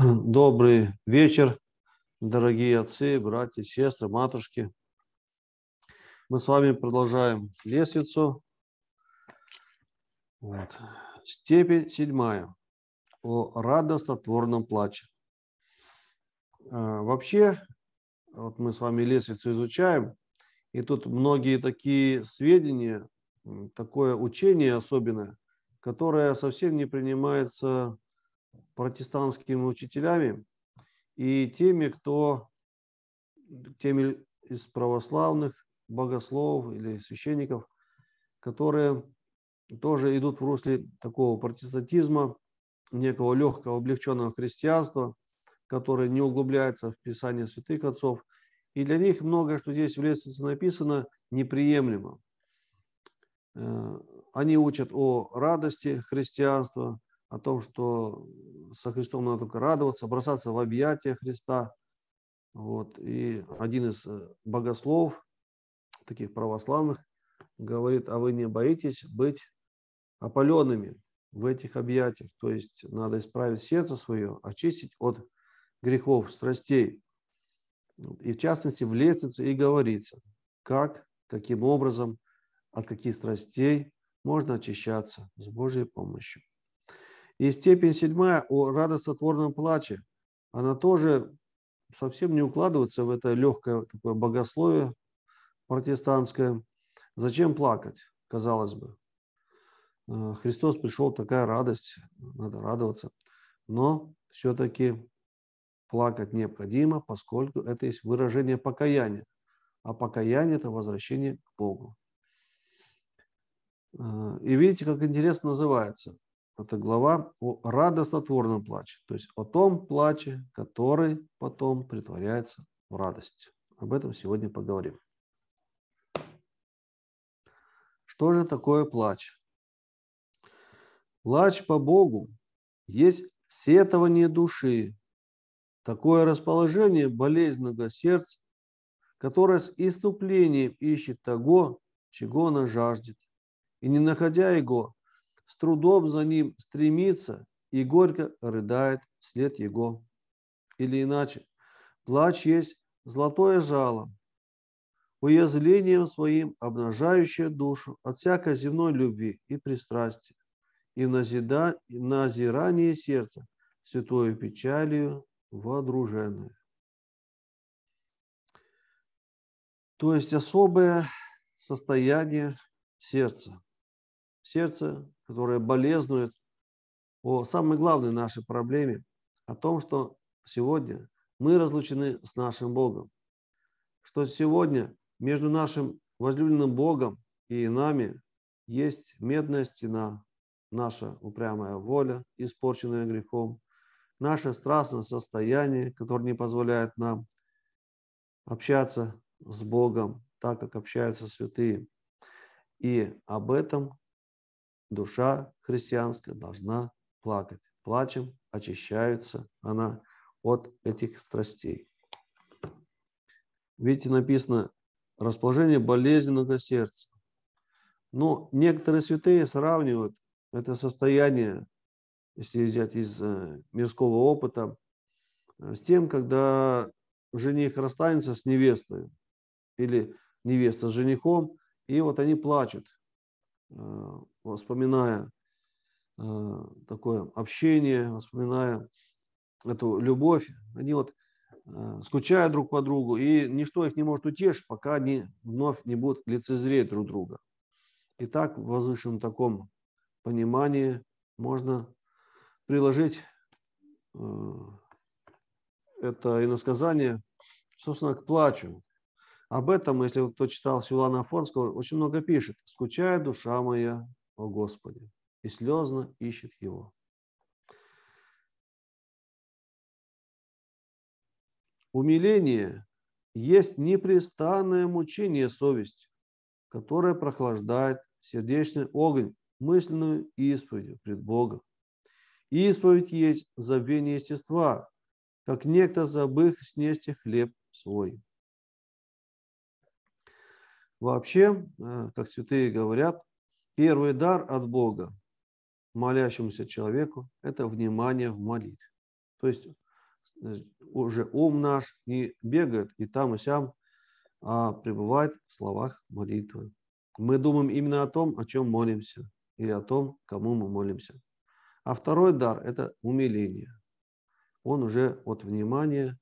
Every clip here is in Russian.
Добрый вечер, дорогие отцы, братья, сестры, матушки. Мы с вами продолжаем лестницу. Вот. Степень седьмая о радостотворном плаче. А, вообще, вот мы с вами лестницу изучаем, и тут многие такие сведения, такое учение особенное, которое совсем не принимается протестантскими учителями и теми, кто теми из православных богословов или священников, которые тоже идут в русле такого протестантизма, некого легкого, облегченного христианства, которое не углубляется в Писание святых отцов. И для них многое, что здесь в лестнице написано, неприемлемо. Э, они учат о радости христианства, о том, что со Христом надо только радоваться, бросаться в объятия Христа. Вот. И один из э, богослов, таких православных, говорит, а вы не боитесь быть опаленными в этих объятиях. То есть надо исправить сердце свое, очистить от грехов, страстей. И в частности в лестнице и говорится, как, каким образом, от каких страстей можно очищаться с Божьей помощью. И степень седьмая о радостотворном плаче. Она тоже совсем не укладывается в это легкое такое богословие протестантское. Зачем плакать, казалось бы? Э, Христос пришел, такая радость, надо радоваться. Но все-таки плакать необходимо, поскольку это есть выражение покаяния. А покаяние – это возвращение к Богу. Э, и видите, как интересно называется. Это глава о радостотворном плаче, то есть о том плаче, который потом притворяется в радость. Об этом сегодня поговорим. Что же такое плач? Плач по Богу есть сетование души, такое расположение болезненного сердца, которое с иступлением ищет того, чего она жаждет, и не находя его, с трудом за ним стремится и горько рыдает вслед его. Или иначе, плач есть золотое жало, уязвлением своим обнажающее душу от всякой земной любви и пристрастия, и назида, и назирание сердца святою печалью водруженное. То есть особое состояние сердца. Сердце которые болезнуют о самой главной нашей проблеме, о том, что сегодня мы разлучены с нашим Богом, что сегодня между нашим возлюбленным Богом и нами есть медная стена, наша упрямая воля, испорченная грехом, наше страстное состояние, которое не позволяет нам общаться с Богом так, как общаются святые. И об этом душа христианская должна плакать. Плачем очищается она от этих страстей. Видите, написано расположение болезненного сердца. Но некоторые святые сравнивают это состояние, если взять из э, мирского опыта, э, с тем, когда жених расстанется с невестой или невеста с женихом, и вот они плачут э, воспоминая э, такое общение, воспоминая эту любовь, они вот э, скучают друг по другу, и ничто их не может утешить, пока они вновь не будут лицезреть друг друга. И так в возвышенном таком понимании можно приложить э, это иносказание, собственно, к плачу. Об этом, если кто читал Силана Афонского, очень много пишет. «Скучает душа моя о Господе, и слезно ищет его. Умиление есть непрестанное мучение совести, которое прохлаждает сердечный огонь мысленную исповедь пред Богом. Исповедь есть забвение естества, как некто забых снести хлеб свой. Вообще, э, как святые говорят, Первый дар от Бога молящемуся человеку – это внимание в молитве. То есть э, уже ум наш не бегает и там, и сям, а пребывает в словах молитвы. Мы думаем именно о том, о чем молимся, или о том, кому мы молимся. А второй дар – это умиление. Он уже от внимания,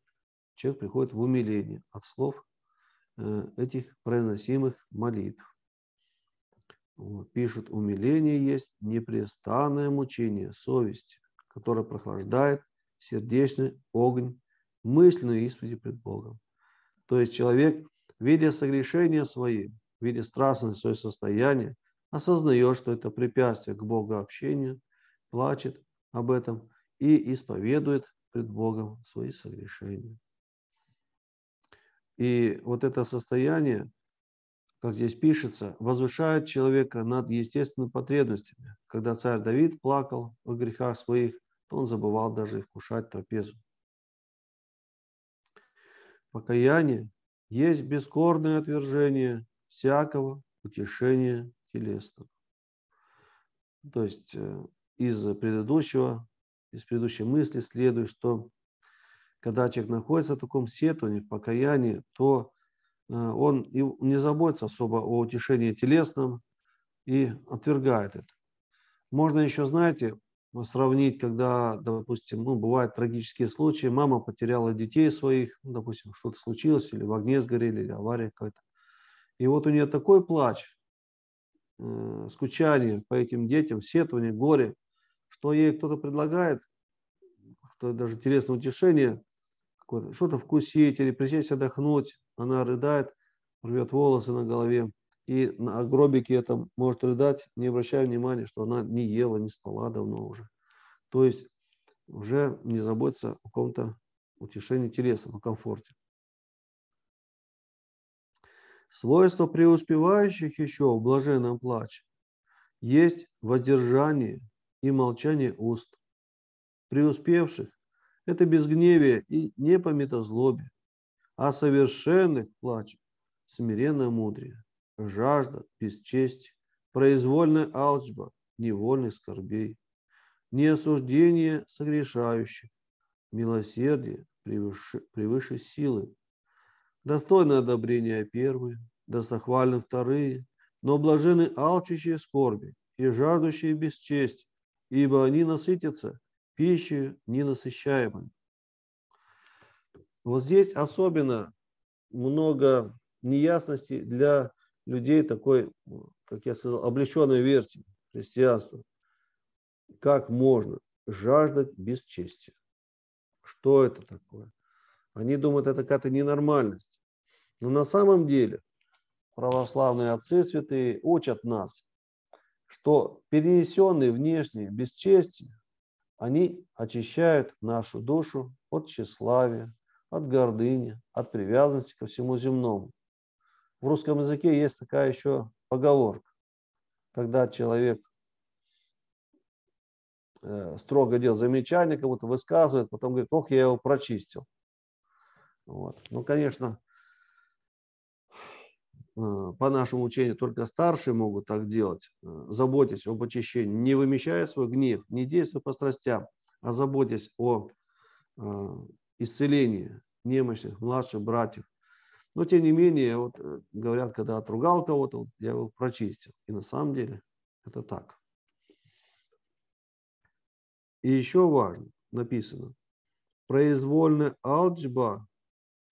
человек приходит в умиление от слов э, этих произносимых молитв. Вот, пишут, умиление есть непрестанное мучение совести, которое прохлаждает сердечный огонь мысленной исповеди пред Богом. То есть человек, видя согрешения свои, видя страстное свое состояние, осознает, что это препятствие к Богу общению, плачет об этом и исповедует пред Богом свои согрешения. И вот это состояние как здесь пишется, возвышает человека над естественными потребностями. Когда царь Давид плакал о грехах своих, то он забывал даже их кушать трапезу. Покаяние есть бескорное отвержение всякого утешения телесного. То есть э, из предыдущего, из предыдущей мысли следует, что когда человек находится в таком сетовании, в покаянии, то Э, он не заботится особо о утешении телесном и отвергает это. Можно еще, знаете, сравнить, когда, допустим, ну, бывают трагические случаи, мама потеряла детей своих, ну, допустим, что-то случилось, или в огне сгорели, или авария какая-то. И вот у нее такой плач, э, скучание по этим детям, сетование, горе, что ей кто-то предлагает, кто даже интересное утешение, что-то вкусить или присесть отдохнуть, она рыдает, рвет волосы на голове, и на а гробике этом может рыдать, не обращая внимания, что она не ела, не спала давно уже. То есть уже не заботится о каком-то утешении телеса, о комфорте. Свойство преуспевающих еще в блаженном плаче есть воздержание и молчание уст. Преуспевших – это безгневие и непометозлобие а совершенных плачет смиренно мудрее. Жажда, бесчесть, произвольная алчба, невольных скорбей, неосуждение согрешающих, милосердие превыше, превыше силы, достойное одобрение первые, достохвальны вторые, но блажены алчущие скорби и жаждущие бесчесть, ибо они насытятся пищей ненасыщаемой. Вот здесь особенно много неясностей для людей такой, как я сказал, облеченной версии христианства. Как можно жаждать бесчестия? Что это такое? Они думают, это какая-то ненормальность. Но на самом деле православные отцы святые учат нас, что перенесенные внешние бесчестия, они очищают нашу душу от тщеславия, от гордыни, от привязанности ко всему земному. В русском языке есть такая еще поговорка. Когда человек э, строго делает замечание, кому-то высказывает, потом говорит, ох, я его прочистил. Вот. Ну, конечно, э, по нашему учению только старшие могут так делать. Э, заботьтесь об очищении, не вымещая свой гнев, не действуя по страстям, а заботьтесь о исцеление немощных, младших братьев. Но тем не менее, вот э, говорят, когда отругал кого-то, вот, я его прочистил. И на самом деле это так. И еще важно, написано, произвольная алчба,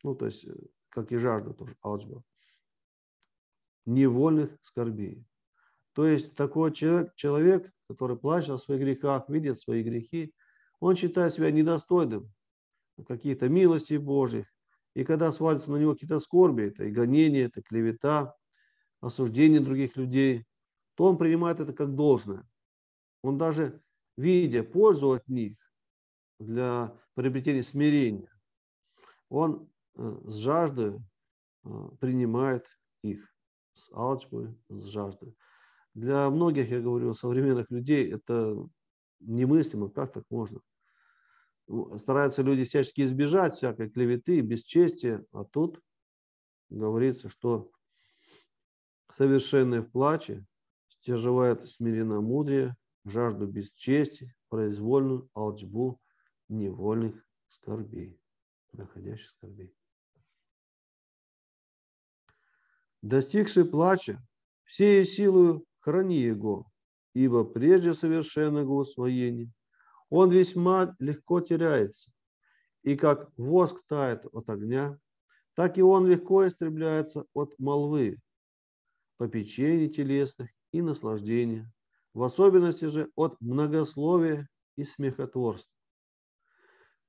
ну то есть, э, как и жажда тоже, алчба, невольных скорбей. То есть такой человек, человек, который плачет о своих грехах, видит свои грехи, он считает себя недостойным какие то милости Божьих. И когда свалится на него какие-то скорби, это и гонение, это клевета, осуждение других людей, то он принимает это как должное. Он даже, видя пользу от них для приобретения смирения, он э, с жаждой э, принимает их, с алчбой, с жаждой. Для многих, я говорю, современных людей это немыслимо, как так можно – стараются люди всячески избежать всякой клеветы, бесчестия, а тут говорится, что совершенные в плаче стяжевает смиренномудрие, жажду бесчести, произвольную алчбу невольных скорбей, находящих скорбей. Достигший плача, всею силою храни его, ибо прежде совершенного усвоения он весьма легко теряется. И как воск тает от огня, так и он легко истребляется от молвы, попечений телесных и наслаждения, в особенности же от многословия и смехотворства.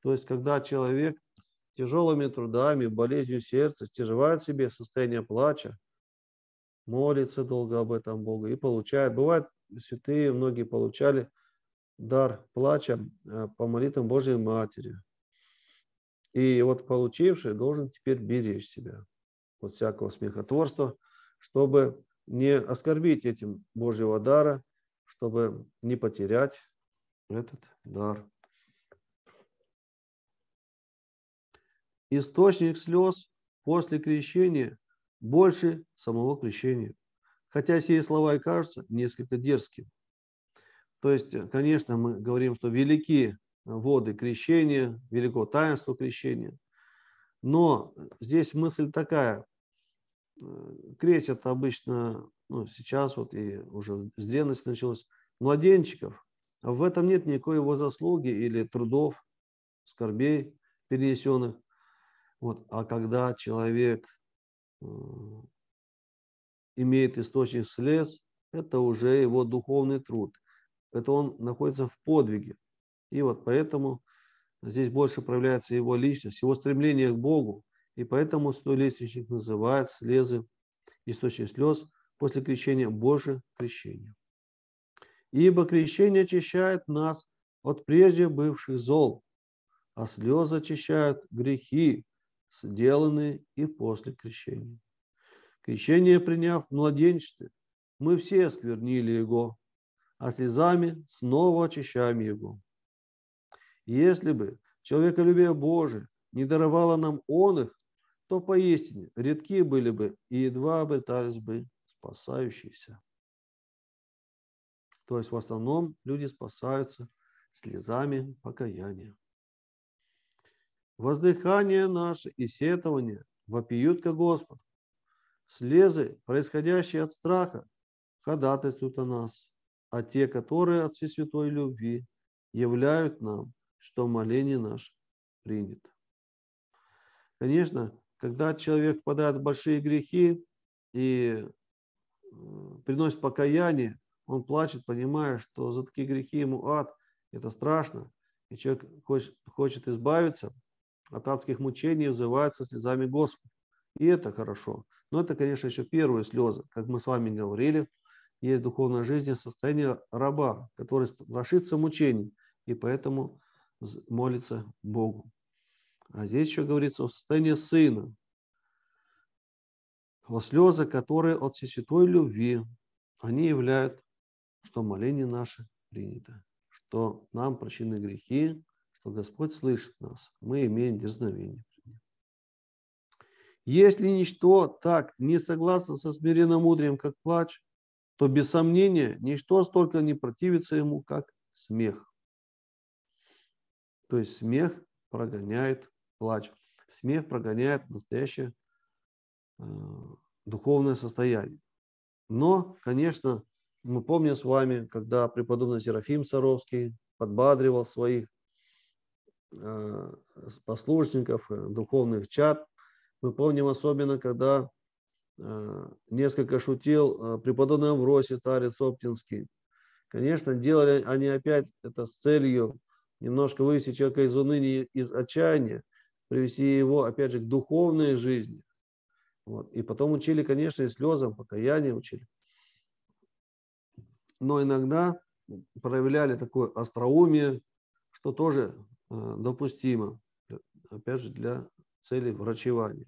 То есть, когда человек тяжелыми трудами, болезнью сердца стяживает себе состояние плача, молится долго об этом Бога и получает. Бывает, святые многие получали – дар плача э, по молитвам Божьей Матери. И вот получивший должен теперь беречь себя от всякого смехотворства, чтобы не оскорбить этим Божьего дара, чтобы не потерять этот дар. Источник слез после крещения больше самого крещения. Хотя сие слова и кажутся несколько дерзкими. То есть, э, конечно, мы говорим, что велики э, воды крещения, велико таинство крещения. Но э, здесь мысль такая. Крестят обычно, ну, сейчас вот и уже с древности началось, младенчиков. А в этом нет никакой его заслуги или трудов, скорбей перенесенных. Вот. А когда человек имеет источник слез, это уже его духовный труд это он находится в подвиге. И вот поэтому здесь больше проявляется его личность, его стремление к Богу. И поэтому стой лестничник называет слезы источник слез после крещения Божие крещение. Ибо крещение очищает нас от прежде бывших зол, а слезы очищают грехи, сделанные и после крещения. Крещение приняв в младенчестве, мы все осквернили его, а слезами снова очищаем его. Если бы человеколюбие Божие не даровало нам он их, то поистине редки были бы и едва обретались бы спасающиеся. То есть в основном люди спасаются слезами покаяния. Воздыхание наше и сетование вопиют ко Господу. Слезы, происходящие от страха, ходатайствуют о нас а те, которые от святой любви являют нам, что моление наш принято. Конечно, когда человек впадает в большие грехи и приносит покаяние, он плачет, понимая, что за такие грехи ему ад, это страшно. И человек хочет, избавиться от адских мучений, взывает со слезами Господа. И это хорошо. Но это, конечно, еще первые слезы, как мы с вами говорили – есть духовная жизнь, состояние раба, который страшится мучений и поэтому молится Богу. А здесь еще говорится о состоянии сына, о слезы, которые от всесвятой любви, они являют, что моление наше принято, что нам прощены грехи, что Господь слышит нас, мы имеем дерзновение. Если ничто так не согласно со смиренно мудрым, как плач, то без сомнения ничто столько не противится ему, как смех. То есть смех прогоняет плач. Смех прогоняет настоящее э, духовное состояние. Но, конечно, мы помним с вами, когда преподобный Серафим Саровский подбадривал своих э, послушников, э, духовных чат, мы помним особенно, когда Э, несколько шутил э, преподобный Авросий, старец Оптинский. Конечно, делали они опять это с целью немножко вывести человека из уныния, из отчаяния, привести его, опять же, к духовной жизни. Вот. И потом учили, конечно, и слезам, покаяние учили. Но иногда проявляли такое остроумие, что тоже э, допустимо, опять же, для целей врачевания.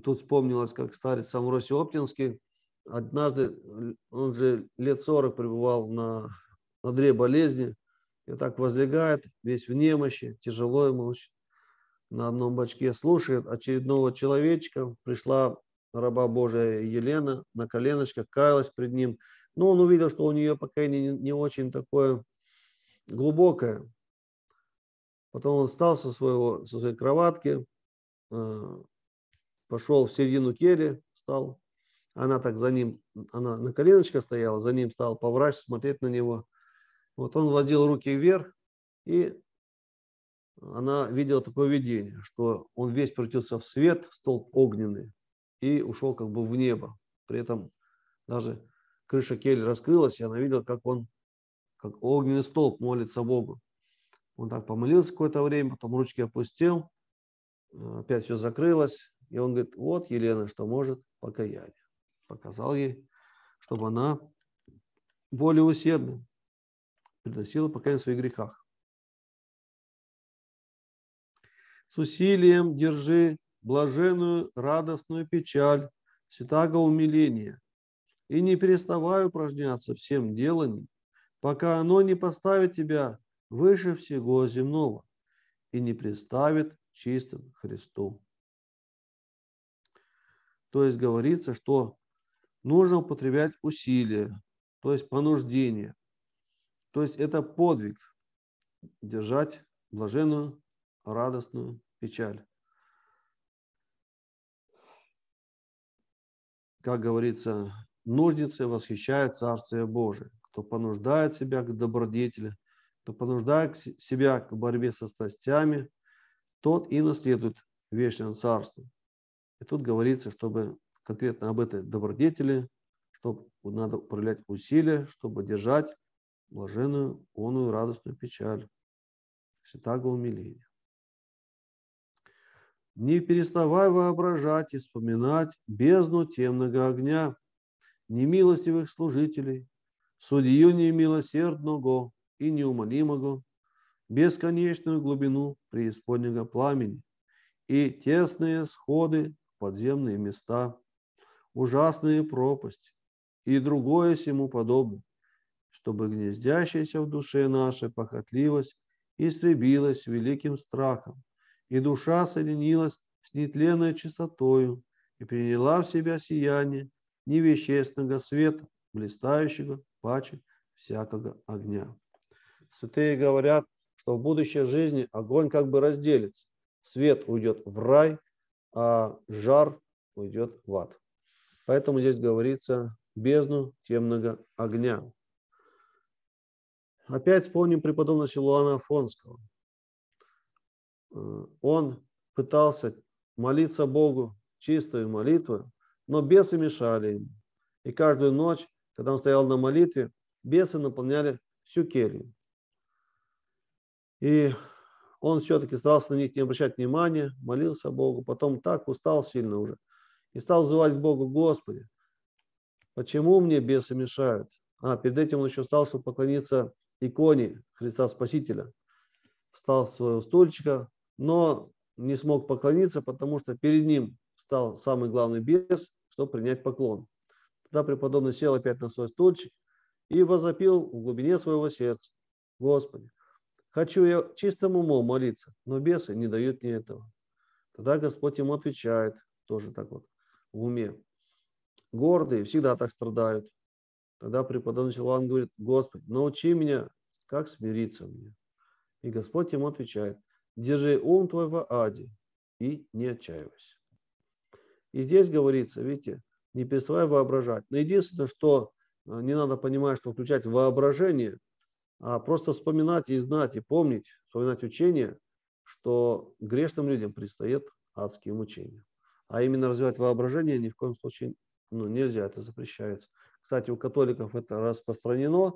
Тут вспомнилось, как старец Амросий Оптинский, однажды, э, он же лет 40 пребывал на одре болезни, и так возлегает, весь в немощи, тяжело ему очень. На одном бачке слушает очередного человечка, пришла раба Божия Елена, на коленочках каялась пред ним. Но он увидел, что у нее пока не, не очень такое глубокое. Потом он встал со, своего, со своей кроватки, э, пошел в середину кели, встал, Она так за ним, она на коленочке стояла, за ним стал поврач смотреть на него. Вот он водил руки вверх, и она видела такое видение, что он весь превратился в свет, в столб огненный, и ушел как бы в небо. При этом даже крыша кель раскрылась, и она видела, как он, как огненный столб молится Богу. Он так помолился какое-то время, потом ручки опустил, э, опять все закрылось, и он говорит, вот Елена, что может покаяние. Показал ей, чтобы она более усердно приносила покаяние в своих грехах. С усилием держи блаженную радостную печаль, святого умиления, и не переставай упражняться всем деланием, пока оно не поставит тебя выше всего земного и не представит чистым Христу. То есть говорится, что нужно употреблять усилия, то есть понуждение. То есть это подвиг держать блаженную, радостную печаль. Как говорится, нужницы восхищают Царствие Божие. Кто понуждает себя к добродетели, кто понуждает себя к борьбе со страстями, тот и наследует вечное царство. И тут говорится, чтобы конкретно об этой добродетели, что надо управлять усилия, чтобы держать блаженную, оную радостную печаль, святаго умиления. Не переставай воображать и вспоминать бездну темного огня, немилостивых служителей, судью немилосердного и неумолимого, бесконечную глубину преисподнего пламени и тесные сходы подземные места, ужасные пропасти и другое сему подобное, чтобы гнездящаяся в душе наша похотливость истребилась великим страхом, и душа соединилась с нетленной чистотою и приняла в себя сияние невещественного света, блистающего паче всякого огня. Святые говорят, что в будущей жизни огонь как бы разделится. Свет уйдет в рай – а жар уйдет в ад. Поэтому здесь говорится бездну темного огня. Опять вспомним преподобного Силуана Афонского. Э, он пытался молиться Богу чистую молитву, но бесы мешали ему. И каждую ночь, когда он стоял на молитве, бесы наполняли всю келью. И он все-таки старался на них не обращать внимания, молился Богу, потом так устал сильно уже и стал звать к Богу, Господи, почему мне бесы мешают? А перед этим он еще стал, чтобы поклониться иконе Христа Спасителя. Встал с своего стульчика, но не смог поклониться, потому что перед ним стал самый главный бес, чтобы принять поклон. Тогда преподобный сел опять на свой стульчик и возопил в глубине своего сердца. Господи, Хочу я чистым умом молиться, но бесы не дают мне этого. Тогда Господь ему отвечает, тоже так вот, в уме. Гордые всегда так страдают. Тогда преподобный Иоанн говорит, Господь, научи меня, как смириться мне. И Господь ему отвечает, держи ум твой в аде и не отчаивайся. И здесь говорится, видите, не переставай воображать. Но единственное, что а, не надо понимать, что включать воображение – а просто вспоминать и знать, и помнить, вспоминать учение, что грешным людям предстоят адские мучения. А именно развивать воображение ни в коем случае ну, нельзя, это запрещается. Кстати, у католиков это распространено,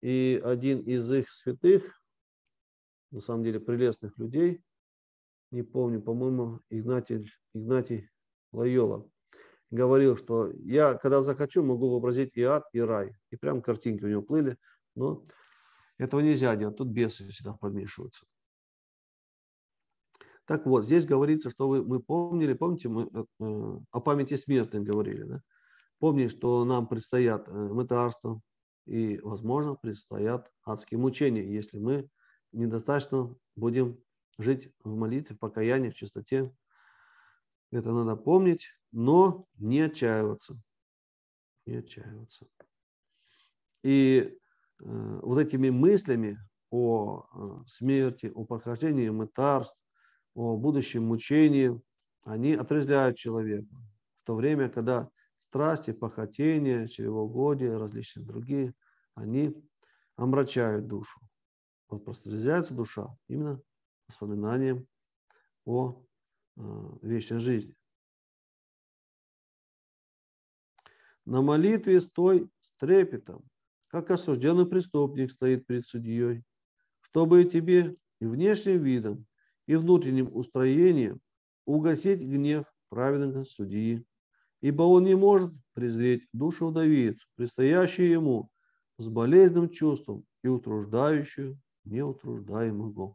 и один из их святых, на самом деле прелестных людей, не помню, по-моему, Игнатий, Игнатий Лайола, говорил, что я, когда захочу, могу вообразить и ад, и рай. И прям картинки у него плыли, но этого нельзя делать, тут бесы всегда подмешиваются. Так вот, здесь говорится, что вы, мы помнили, помните, мы э, э о памяти смертных говорили, да? Помнили, что нам предстоят э, мытарство и, возможно, предстоят адские мучения, если мы недостаточно будем жить в молитве, в покаянии, в чистоте. Это надо помнить, но не отчаиваться. Не отчаиваться. И Э, вот этими мыслями о э, смерти, о прохождении мытарств, о будущем мучении, они отрезляют человека. В то время, когда страсти, похотения, чревоугодия, различные другие, они омрачают душу. Вот просто разрезается душа именно воспоминанием о э, вечной жизни. На молитве стой с трепетом, как осужденный преступник стоит перед судьей, чтобы и тебе и внешним видом, и внутренним устроением угасить гнев праведного судьи, ибо он не может презреть душу вдовицу, предстоящую ему с болезненным чувством и утруждающую неутруждаемого.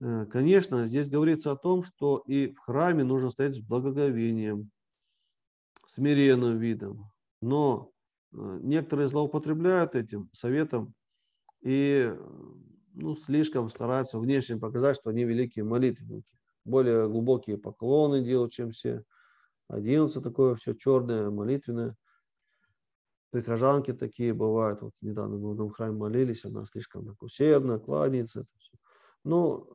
Э, конечно, здесь говорится о том, что и в храме нужно стоять с благоговением, смиренным видом. Но Э, некоторые злоупотребляют этим советом и э, ну, слишком стараются внешне показать, что они великие молитвенники. Более глубокие поклоны делают, чем все. Оденутся такое все черное, молитвенное. Прихожанки такие бывают. Вот недавно мы в одном храме молились, она слишком так усердно кланяется. Это все. Ну,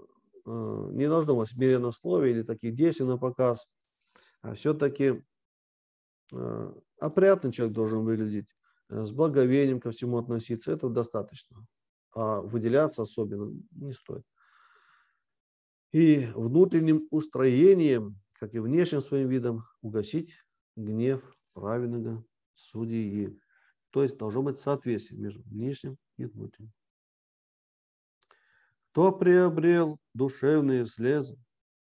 э, не должно быть смиреннословие или таких действий на показ. А все-таки опрятный э, а человек должен выглядеть, э, с благовением ко всему относиться, этого достаточно. А выделяться особенно не стоит. И внутренним устроением, как и внешним своим видом, угасить гнев праведного судьи. То есть должно быть соответствие между внешним и внутренним. Кто приобрел душевные слезы,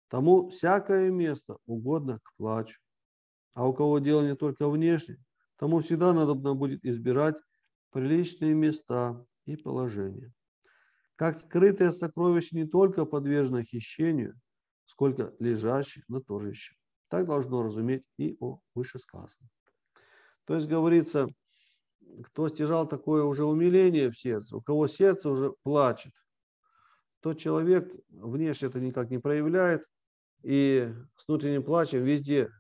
тому всякое место угодно к плачу. А у кого дело не только внешне, тому всегда надобно будет избирать приличные места и положения. Как скрытое сокровище не только подвержено хищению, сколько лежащих на торжище. Так должно разуметь и о вышесказанном. То есть говорится, кто стяжал такое уже умиление в сердце, у кого сердце уже плачет, тот человек внешне это никак не проявляет, и с внутренним плачем везде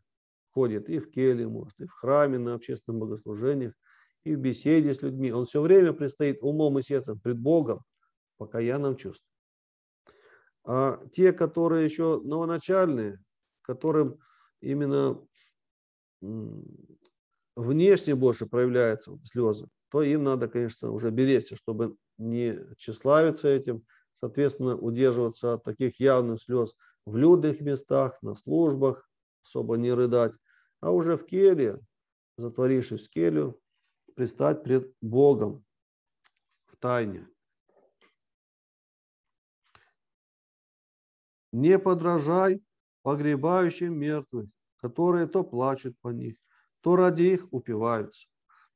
ходит и в келе может, и в храме на общественных богослужениях, и в беседе с людьми. Он все время предстоит умом и сердцем пред Богом, пока я нам чувствую. А те, которые еще новоначальные, которым именно внешне больше проявляются слезы, то им надо, конечно, уже беречься, чтобы не тщеславиться этим, соответственно, удерживаться от таких явных слез в людных местах, на службах, особо не рыдать, а уже в келье, затворившись в келью, предстать пред Богом в тайне. Не подражай погребающим мертвых, которые то плачут по них, то ради их упиваются.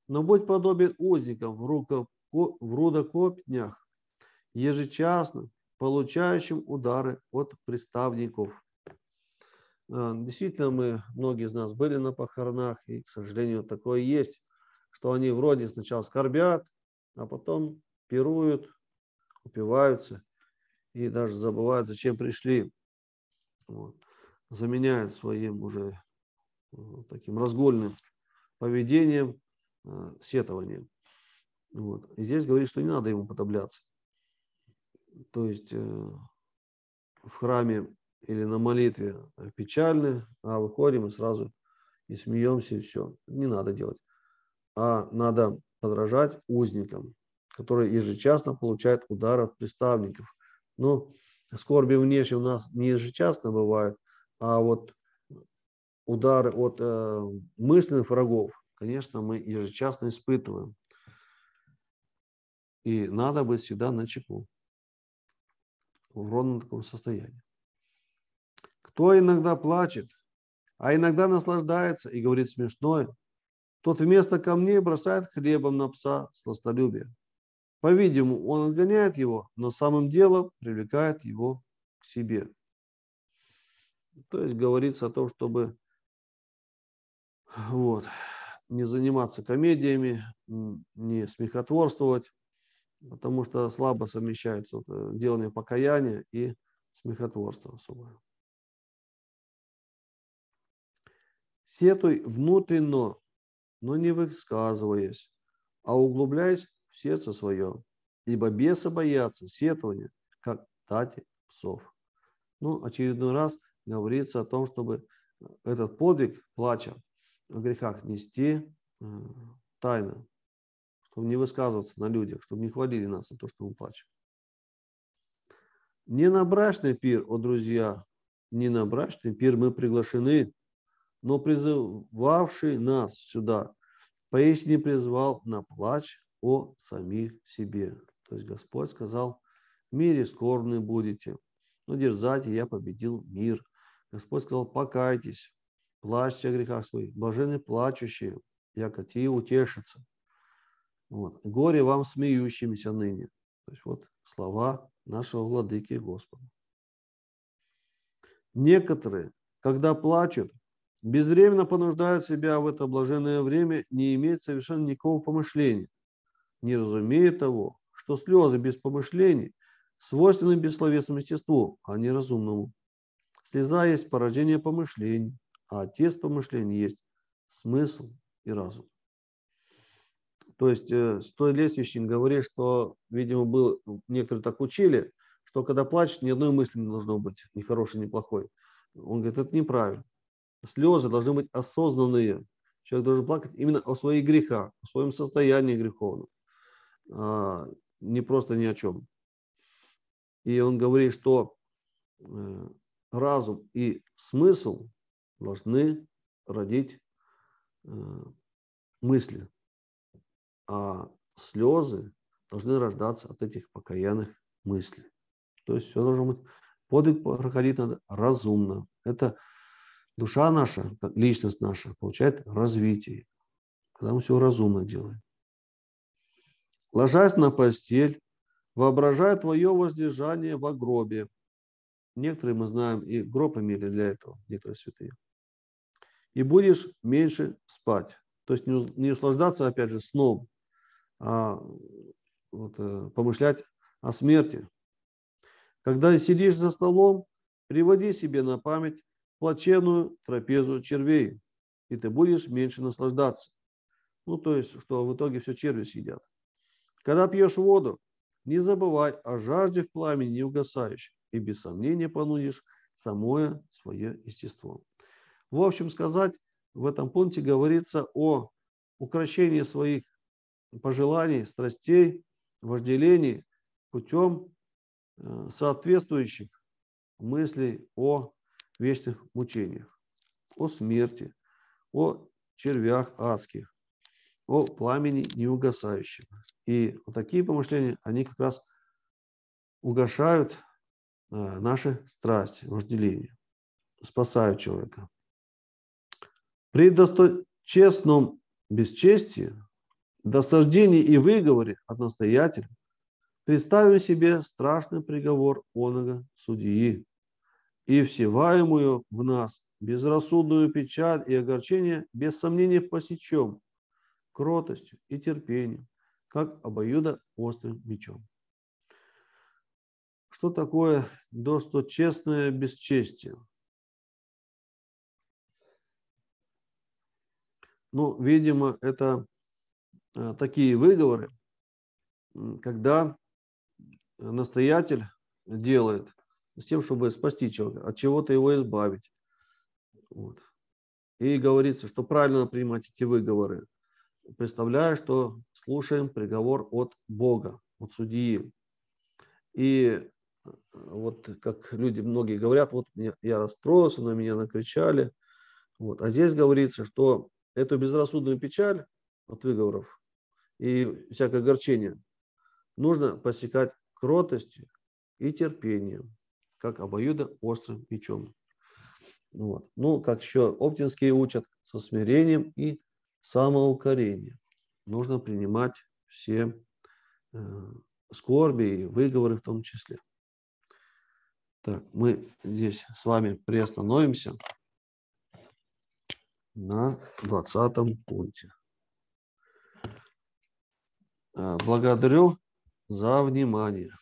Но будь подобен узникам в, руков, в рудокопнях, ежечасно получающим удары от приставников. Э, действительно, мы, многие из нас были на похоронах, и, к сожалению, такое есть, что они вроде сначала скорбят, а потом пируют, упиваются и даже забывают, зачем пришли. Вот. Заменяют своим уже э, таким разгольным поведением, э, сетованием. Вот. И здесь говорит, что не надо ему подобляться, То есть в храме или на молитве э, печальны, а выходим и сразу и смеемся, и все. Не надо делать. А надо подражать узникам, которые ежечасно получают удар от приставников. Ну, скорби внешне у нас не ежечасно бывают, а вот удары от э, мысленных врагов, конечно, мы ежечасно испытываем. И надо быть всегда на чеку в ровном таком состоянии. Кто иногда плачет, а иногда наслаждается и говорит смешное, тот вместо камней бросает хлебом на пса сластолюбие. По-видимому, он отгоняет его, но самым делом привлекает его к себе. То есть говорится о том, чтобы вот, не заниматься комедиями, не смехотворствовать, потому что слабо совмещается вот, э, делание покаяния и смехотворство особое. сетуй внутренно, но не высказываясь, а углубляясь в сердце свое, ибо беса боятся сетования, как тати псов. Ну, очередной раз говорится о том, чтобы э, этот подвиг плача о грехах нести э, тайно, чтобы не высказываться на людях, чтобы не хвалили нас за то, что мы плачем. Не на брачный пир, о друзья, не на брачный пир мы приглашены, но призывавший нас сюда, поистине призвал на плач о самих себе. То есть Господь сказал, в мире скорбны будете, но дерзайте, я победил мир. Господь сказал, покайтесь, плачьте о грехах своих, блажены плачущие, яко те утешатся. Вот. Горе вам смеющимися ныне. То есть вот слова нашего владыки Господа. Некоторые, когда плачут, безвременно понуждают себя в это блаженное время, не имеет совершенно никакого помышления, не разумея того, что слезы без помышлений свойственны бессловесному естеству, а не разумному. Слеза есть порождение помышлений, а отец помышлений есть смысл и разум. То есть э, Стой Лесвищин говорит, что, видимо, был, некоторые так учили, что когда плачет, ни одной мысли не должно быть, ни хорошей, ни плохой. Он говорит, это неправильно слезы должны быть осознанные. Человек должен плакать именно о своих грехах, о своем состоянии греховном, а не просто ни о чем. И он говорит, что э, разум и смысл должны родить э, мысли, а слезы должны рождаться от этих покаянных мыслей. То есть все должно быть, подвиг проходить надо разумно. Это душа наша, личность наша получает развитие, когда мы все разумно делаем. Ложась на постель, воображая твое воздержание в гробе. Некоторые мы знаем и гроб имели для этого, некоторые святые. И будешь меньше спать. То есть не услаждаться, опять же, сном, а вот, э, помышлять о смерти. Когда сидишь за столом, приводи себе на память плачевную трапезу червей, и ты будешь меньше наслаждаться. Ну, то есть, что в итоге все черви съедят. Когда пьешь воду, не забывай о жажде в пламени не угасающей, и без сомнения понудишь самое свое естество. В общем сказать, в этом пункте говорится о укращении своих пожеланий, страстей, вожделений путем э, соответствующих мыслей о вечных мучениях, о смерти, о червях адских, о пламени неугасающем. И вот такие помышления, они как раз угошают э, наши страсти, вожделения, спасают человека. При досто честном бесчестии, досаждении и выговоре от настоятеля представим себе страшный приговор онога судьи, и всеваемую в нас безрассудную печаль и огорчение без сомнения посечем кротостью и терпением, как обоюда острым мечом. Что такое досточестное бесчестие? Ну, видимо, это э, такие выговоры, когда настоятель делает с тем, чтобы спасти человека, от чего-то его избавить. Вот. И говорится, что правильно принимать эти выговоры, представляя, что слушаем приговор от Бога, от судьи. И э, вот как люди многие говорят, вот я расстроился, на меня накричали. Вот. А здесь говорится, что эту безрассудную печаль от выговоров и всякое огорчение нужно посекать кротостью и терпением как обоюдо острым мечом. Вот. Ну, как еще оптинские учат, со смирением и самоукорением. Нужно принимать все э, скорби и выговоры в том числе. Так, мы здесь с вами приостановимся на 20 пункте. Э, благодарю за внимание.